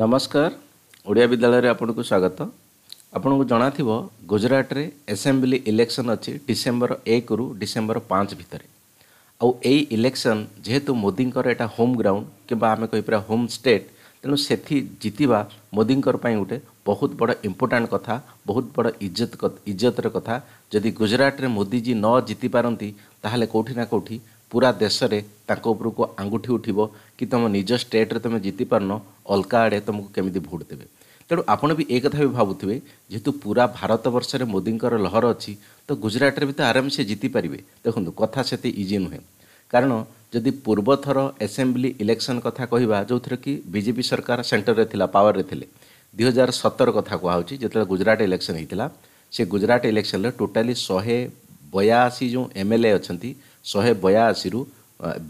ନମସ୍କାର ଓଡ଼ିଆ ବିଦ୍ୟାଳୟରେ ଆପଣଙ୍କୁ ସ୍ୱାଗତ ଆପଣଙ୍କୁ ଜଣାଥିବ ଗୁଜୁରାଟରେ ଏସେମ୍ବଲି ଇଲେକ୍ସନ୍ ଅଛି ଡିସେମ୍ବର ଏକରୁ ଡିସେମ୍ବର ପାଞ୍ଚ ଭିତରେ ଆଉ ଏଇ ଇଲେକ୍ସନ୍ ଯେହେତୁ ମୋଦିଙ୍କର ଏଇଟା ହୋମ୍ ଗ୍ରାଉଣ୍ଡ କିମ୍ବା ଆମେ କହିପାରିବା ହୋମ୍ ଷ୍ଟେଟ୍ ତେଣୁ ସେଠି ଜିତିବା ମୋଦିଙ୍କର ପାଇଁ ଗୋଟେ ବହୁତ ବଡ଼ ଇମ୍ପୋର୍ଟାଣ୍ଟ କଥା ବହୁତ ବଡ଼ ଇଜ୍ଜତ ଇଜ୍ଜତର କଥା ଯଦି ଗୁଜୁରାଟରେ ମୋଦିଜୀ ନ ଜିତିପାରନ୍ତି ତାହେଲେ କେଉଁଠି ନା କେଉଁଠି ପୁରା ଦେଶରେ ତାଙ୍କ ଉପରକୁ ଆଙ୍ଗୁଠି ଉଠିବ କି ତୁମ ନିଜ ଷ୍ଟେଟ୍ରେ ତୁମେ ଜିତିପାରୁନ ଅଲଗା ଆଡ଼େ ତୁମକୁ କେମିତି ଭୋଟ୍ ଦେବେ ତେଣୁ ଆପଣ ବି ଏ କଥା ବି ଭାବୁଥିବେ ଯେହେତୁ ପୁରା ଭାରତ ବର୍ଷରେ ମୋଦିଙ୍କର ଲହର ଅଛି ତ ଗୁଜରାଟରେ ବି ତ ଆରାମସେ ଜିତିପାରିବେ ଦେଖନ୍ତୁ କଥା ସେତେ ଇଜି ନୁହେଁ କାରଣ ଯଦି ପୂର୍ବଥର ଆସେମ୍ବ୍ଲି ଇଲେକ୍ସନ୍ କଥା କହିବା ଯେଉଁଥିରେ କି ବିଜେପି ସରକାର ସେଣ୍ଟରରେ ଥିଲା ପାୱାରରେ ଥିଲେ ଦୁଇ ହଜାର ସତର କଥା କୁହାହେଉଛି ଯେତେବେଳେ ଗୁଜରାଟ ଇଲେକ୍ସନ୍ ହେଇଥିଲା ସେ ଗୁଜରାଟ ଇଲେକ୍ସନ୍ରେ ଟୋଟାଲି ଶହେ ବୟାଅଶୀ ଯେଉଁ ଏମ୍ ଏଲ୍ ଏ ଅଛନ୍ତି ଶହେ ବୟାଅଶୀରୁ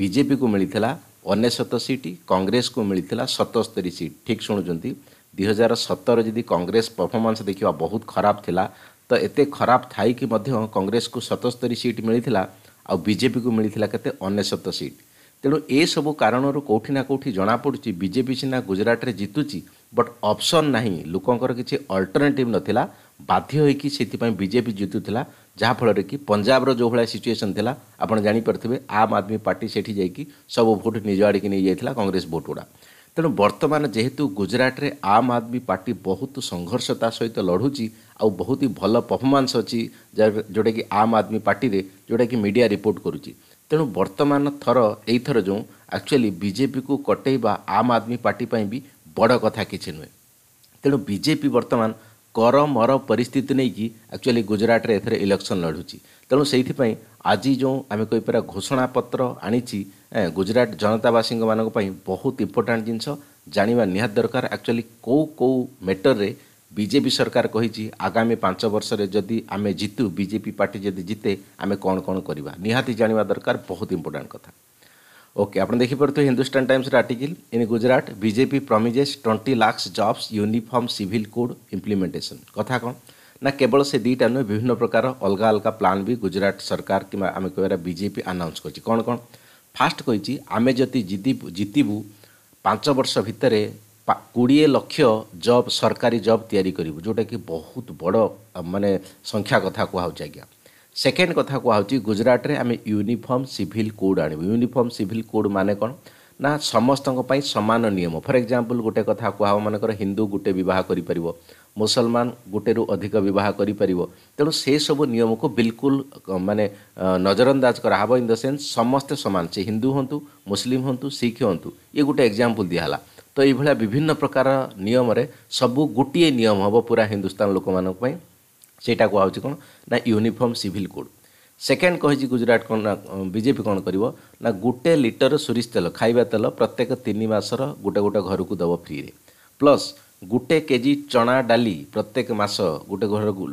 ବିଜେପିକୁ ମିଳିଥିଲା ଅନେଶତ ସିଟ୍ କଂଗ୍ରେସକୁ ମିଳିଥିଲା ସତସ୍ତରୀ ସିଟ୍ ଠିକ୍ ଶୁଣୁଛନ୍ତି ଦୁଇ ହଜାର ସତର ଯଦି କଂଗ୍ରେସ ପରଫର୍ମାନ୍ସ ଦେଖିବା ବହୁତ ଖରାପ ଥିଲା ତ ଏତେ ଖରାପ ଥାଇକି ମଧ୍ୟ କଂଗ୍ରେସକୁ ସତସ୍ତରୀ ସିଟ୍ ମିଳିଥିଲା ଆଉ ବିଜେପିକୁ ମିଳିଥିଲା କେତେ ଅନେଶତ ସିଟ୍ ତେଣୁ ଏସବୁ କାରଣରୁ କେଉଁଠି ନା କେଉଁଠି ଜଣାପଡ଼ୁଛି ବିଜେପି ସିନା ଗୁଜରାଟରେ ଜିତୁଛି ବଟ୍ ଅପସନ୍ ନାହିଁ ଲୋକଙ୍କର କିଛି ଅଲ୍ଟରନେଟିଭ୍ ନଥିଲା ବାଧ୍ୟ ହୋଇକି ସେଥିପାଇଁ ବିଜେପି ଜିତୁଥିଲା ଯାହାଫଳରେ କି ପଞ୍ଜାବର ଯେଉଁଭଳିଆ ସିଚୁଏସନ୍ ଥିଲା ଆପଣ ଜାଣିପାରୁଥିବେ ଆମ୍ ଆଦମୀ ପାର୍ଟି ସେଠି ଯାଇକି ସବୁ ଭୋଟ୍ ନିଜ ଆଡ଼ିକି ନେଇଯାଇଥିଲା କଂଗ୍ରେସ ଭୋଟ୍ ଗୁଡ଼ା ତେଣୁ ବର୍ତ୍ତମାନ ଯେହେତୁ ଗୁଜରାଟରେ ଆମ୍ ଆଦମୀ ପାର୍ଟି ବହୁତ ସଂଘର୍ଷ ତା ସହିତ ଲଢ଼ୁଛି ଆଉ ବହୁତ ହି ଭଲ ପରଫର୍ମାନ୍ସ ଅଛି ଯେଉଁଟାକି ଆମ୍ ଆଦମୀ ପାର୍ଟିରେ ଯେଉଁଟାକି ମିଡ଼ିଆ ରିପୋର୍ଟ କରୁଛି ତେଣୁ ବର୍ତ୍ତମାନ ଥର ଏଇଥର ଯେଉଁ ଆକ୍ଚୁଆଲି ବିଜେପିକୁ କଟେଇବା ଆମ୍ ଆଦମୀ ପାର୍ଟି ପାଇଁ ବି ବଡ଼ କଥା କିଛି ନୁହେଁ ତେଣୁ ବିଜେପି ବର୍ତ୍ତମାନ କରମର ପରିସ୍ଥିତି ନେଇକି ଆକ୍ଚୁଆଲି ଗୁଜୁରାଟରେ ଏଥିରେ ଇଲେକ୍ସନ୍ ଲଢ଼ୁଛି ତେଣୁ ସେଇଥିପାଇଁ ଆଜି ଯେଉଁ ଆମେ କହିପାରିବା ଘୋଷଣାପତ୍ର ଆଣିଛି ଗୁଜୁରାଟ ଜନତାବାସୀଙ୍କମାନଙ୍କ ପାଇଁ ବହୁତ ଇମ୍ପୋର୍ଟାଣ୍ଟ ଜିନିଷ ଜାଣିବା ନିହାତି ଦରକାର ଆକ୍ଚୁଆଲି କେଉଁ କେଉଁ ମେଟରରେ ବିଜେପି ସରକାର କହିଛି ଆଗାମୀ ପାଞ୍ଚ ବର୍ଷରେ ଯଦି ଆମେ ଜିତୁ ବିଜେପି ପାର୍ଟି ଯଦି ଜିତେ ଆମେ କ'ଣ କ'ଣ କରିବା ନିହାତି ଜାଣିବା ଦରକାର ବହୁତ ଇମ୍ପୋର୍ଟାଣ୍ଟ କଥା ओके आप देखिपे Hindustan Times article in Gujarat BJP promises twenty lakhs jobs uniform civil code implementation कथा कौन ना केवल से दुईटा नुहे विभिन्न प्रकार अलग अलग प्लां भी गुजरात सरकार कि आम कह बीजेपी आनाउंस कर कौन कौन फास्ट कही आम जदि जितबू पांच वर्ष भितर କୋଡ଼ିଏ ଲକ୍ଷ ଜବ୍ ସରକାରୀ ଜବ୍ ତିଆରି କରିବୁ ଯେଉଁଟାକି ବହୁତ ବଡ଼ ମାନେ ସଂଖ୍ୟା କଥା କୁହାହେଉଛି ଆଜ୍ଞା ସେକେଣ୍ଡ କଥା କୁହାହେଉଛି ଗୁଜରାଟରେ ଆମେ ୟୁନିଫର୍ମ ସିଭିଲ୍ କୋଡ଼୍ ଆଣିବୁ ୟୁନିଫର୍ମ ସିଭିଲ୍ କୋଡ଼୍ ମାନେ କ'ଣ ନା ସମସ୍ତଙ୍କ ପାଇଁ ସମାନ ନିୟମ ଫର୍ ଏକ୍ଜାମ୍ପଲ୍ ଗୋଟେ କଥା କୁହାହେବ ମନେକର ହିନ୍ଦୁ ଗୋଟେ ବିବାହ କରିପାରିବ ମୁସଲମାନ ଗୋଟେରୁ ଅଧିକ ବିବାହ କରିପାରିବ ତେଣୁ ସେସବୁ ନିୟମକୁ ବିଲକୁଲ ମାନେ ନଜରଅନ୍ଦାଜ କରାହେବ ଇନ୍ ଦ ସେନ୍ସ ସମସ୍ତେ ସମାନ ସେ ହିନ୍ଦୁ ହୁଅନ୍ତୁ ମୁସଲିମ୍ ହୁଅନ୍ତୁ ଶିଖ୍ ହୁଅନ୍ତୁ ଇଏ ଗୋଟେ ଏକ୍ଜାମ୍ପଲ୍ ଦିଆହେଲା ତ ଏଇଭଳିଆ ବିଭିନ୍ନ ପ୍ରକାର ନିୟମରେ ସବୁ ଗୋଟିଏ ନିୟମ ହେବ ପୁରା ହିନ୍ଦୁସ୍ତାନ ଲୋକମାନଙ୍କ ପାଇଁ ସେଇଟା କୁହାହେଉଛି କ'ଣ ନା ୟୁନିଫର୍ମ ସିଭିଲ୍ କୋଡ଼୍ ସେକେଣ୍ଡ କହିଛି ଗୁଜୁରାଟ କ'ଣ ନା ବିଜେପି କ'ଣ କରିବ ନା ଗୋଟେ ଲିଟର ସୋରିଷ ତେଲ ଖାଇବା ତେଲ ପ୍ରତ୍ୟେକ ତିନି ମାସର ଗୋଟେ ଗୋଟେ ଘରକୁ ଦେବ ଫ୍ରିରେ ପ୍ଲସ୍ ଗୋଟେ କେଜି ଚଣା ଡାଲି ପ୍ରତ୍ୟେକ ମାସ ଗୋଟେ ଘରକୁ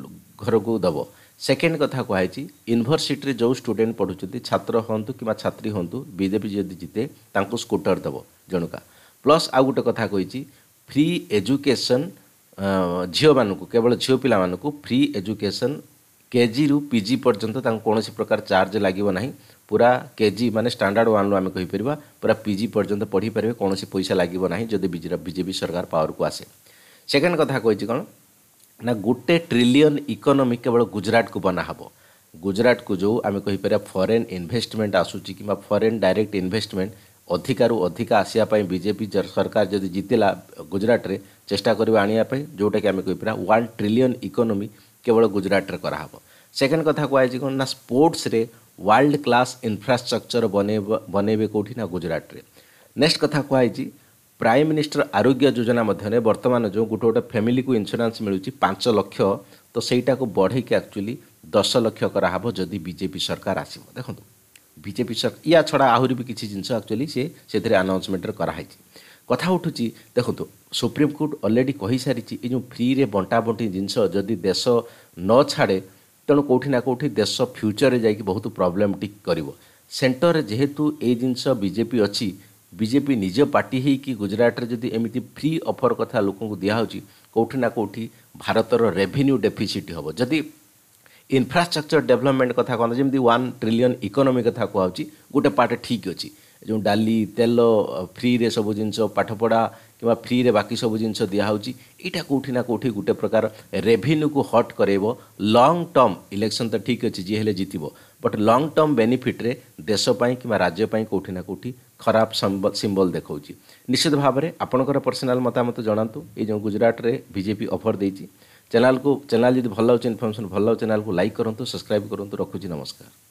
ଘରକୁ ଦେବ ସେକେଣ୍ଡ କଥା କୁହାଯାଇଛି ୟୁନିଭର୍ସିଟିରେ ଯେଉଁ ଷ୍ଟୁଡେଣ୍ଟ ପଢ଼ୁଛନ୍ତି ଛାତ୍ର ହୁଅନ୍ତୁ କିମ୍ବା ଛାତ୍ରୀ ହୁଅନ୍ତୁ ବିଜେପି ଯଦି ଜିତେ ତାଙ୍କୁ ସ୍କୁଟର ଦେବ ଜଣକା ପ୍ଲସ୍ ଆଉ ଗୋଟେ କଥା କହିଛି ଫ୍ରି ଏଜୁକେସନ୍ ଝିଅମାନଙ୍କୁ କେବଳ ଝିଅ ପିଲାମାନଙ୍କୁ ଫ୍ରି ଏଜୁକେସନ୍ କେଜିରୁ ପିଜି ପର୍ଯ୍ୟନ୍ତ ତାଙ୍କୁ କୌଣସି ପ୍ରକାର ଚାର୍ଜ ଲାଗିବ ନାହିଁ ପୁରା କେଜି ମାନେ ଷ୍ଟାଣ୍ଡାର୍ଡ଼ ୱାନ୍ରୁ ଆମେ କହିପାରିବା ପୁରା ପିଜି ପର୍ଯ୍ୟନ୍ତ ପଢ଼ିପାରିବେ କୌଣସି ପଇସା ଲାଗିବ ନାହିଁ ଯଦି ବିଜେପି ସରକାର ପାୱାରକୁ ଆସେ ସେକେଣ୍ଡ କଥା କହିଛି କ'ଣ ନା ଗୋଟେ ଟ୍ରିଲିୟନ୍ ଇକୋନୋମି କେବଳ ଗୁଜରାଟକୁ ବନାହେବ ଗୁଜରାଟକୁ ଯେଉଁ ଆମେ କହିପାରିବା ଫରେନ୍ ଇନଭେଷ୍ଟମେଣ୍ଟ ଆସୁଛି କିମ୍ବା ଫରେନ୍ ଡାଇରେକ୍ଟ ଇନଭେଷ୍ଟମେଣ୍ଟ ଅଧିକାରୁ ଅଧିକା ଆସିବା ପାଇଁ ବିଜେପି ସରକାର ଯଦି ଜିତିଲା ଗୁଜରାଟରେ ଚେଷ୍ଟା କରିବା ଆଣିବା ପାଇଁ ଯେଉଁଟାକି ଆମେ କହିପାରିବା ୱାନ୍ ଟ୍ରିଲିୟନ୍ ଇକୋନୋମି କେବଳ ଗୁଜରାଟରେ କରାହେବ ସେକେଣ୍ଡ କଥା କୁହାଯାଇଛି କ'ଣ ନା ସ୍ପୋର୍ଟସରେ ୱାର୍ଲଡ କ୍ଲାସ୍ ଇନଫ୍ରାଷ୍ଟ୍ରକ୍ଚର ବନେଇବ ବନେଇବେ କେଉଁଠି ନା ଗୁଜରାଟରେ ନେକ୍ସଟ କଥା କୁହାଯାଇଛି ପ୍ରାଇମ୍ ମିନିଷ୍ଟର ଆରୋଗ୍ୟ ଯୋଜନା ମଧ୍ୟରେ ବର୍ତ୍ତମାନ ଯେଉଁ ଗୋଟେ ଗୋଟେ ଫ୍ୟାମିଲିକୁ ଇନ୍ସୁରାନ୍ସ ମିଳୁଛି ପାଞ୍ଚ ଲକ୍ଷ ତ ସେଇଟାକୁ ବଢ଼େଇକି ଆକ୍ଚୁଆଲି ଦଶ ଲକ୍ଷ କରାହେବ ଯଦି ବିଜେପି ସରକାର ଆସିବ ଦେଖନ୍ତୁ ବିଜେପି ୟା ଛଡ଼ା ଆହୁରି ବି କିଛି ଜିନିଷ ଆକ୍ଚୁଆଲି ସିଏ ସେଥିରେ ଆନାଉନ୍ସମେଣ୍ଟରେ କରାହେଇଛି କଥା ଉଠୁଛି ଦେଖନ୍ତୁ ସୁପ୍ରିମକୋର୍ଟ ଅଲରେଡ଼ି କହିସାରିଛି ଏ ଯେଉଁ ଫ୍ରିରେ ବଣ୍ଟାବଣ୍ଟି ଜିନିଷ ଯଦି ଦେଶ ନ ଛାଡ଼େ ତେଣୁ କେଉଁଠି ନା କେଉଁଠି ଦେଶ ଫ୍ୟୁଚରରେ ଯାଇକି ବହୁତ ପ୍ରବ୍ଲେମଟିକ୍ କରିବ ସେଣ୍ଟରରେ ଯେହେତୁ ଏଇ ଜିନିଷ ବିଜେପି ଅଛି ବିଜେପି ନିଜ ପାର୍ଟି ହେଇକି ଗୁଜରାଟରେ ଯଦି ଏମିତି ଫ୍ରି ଅଫର୍ କଥା ଲୋକଙ୍କୁ ଦିଆହେଉଛି କେଉଁଠି ନା କେଉଁଠି ଭାରତର ରେଭିନ୍ୟୁ ଡେଫିସିଟ୍ ହେବ ଯଦି ଇନଫ୍ରାଷ୍ଟ୍ରକ୍ଚର ଡେଭଲପମେଣ୍ଟ କଥା କୁହନ୍ତୁ ଯେମିତି ୱାନ୍ ଟ୍ରିଲିୟନ୍ ଇକୋନୋମି କଥା କୁହାଯାଉଛି ଗୋଟେ ପାର୍ଟ ଠିକ୍ ଅଛି ଯେଉଁ ଡାଲି ତେଲ ଫ୍ରିରେ ସବୁ ଜିନିଷ ପାଠପଢ଼ା କିମ୍ବା ଫ୍ରିରେ ବାକି ସବୁ ଜିନିଷ ଦିଆହେଉଛି ଏଇଟା କେଉଁଠି ନା କେଉଁଠି ଗୋଟେ ପ୍ରକାର ରେଭିନ୍ୟୁକୁ ହଟ୍ କରାଇବ ଲଙ୍ଗ୍ ଟର୍ମ ଇଲେକ୍ସନ୍ ତ ଠିକ୍ ଅଛି ଯିଏ ହେଲେ ଜିତିବ ବଟ୍ ଲଙ୍ଗ୍ ଟର୍ମ ବେନିଫିଟ୍ରେ ଦେଶ ପାଇଁ କିମ୍ବା ରାଜ୍ୟ ପାଇଁ କେଉଁଠି ନା କେଉଁଠି ଖରାପ ସିମ୍ବଲ ଦେଖାଉଛି ନିଶ୍ଚିତ ଭାବରେ ଆପଣଙ୍କର ପର୍ସନାଲ୍ ମତାମତ ଜଣାନ୍ତୁ ଏଇ ଯେଉଁ ଗୁଜୁରାଟରେ ବିଜେପି ଅଫର୍ ଦେଇଛି चैनल को चैनल यदि भल लगे इनफर्मेशन भल लगे चैनल को लाइक करूँ सब्सक्राइब करूँ रखुच नमस्कार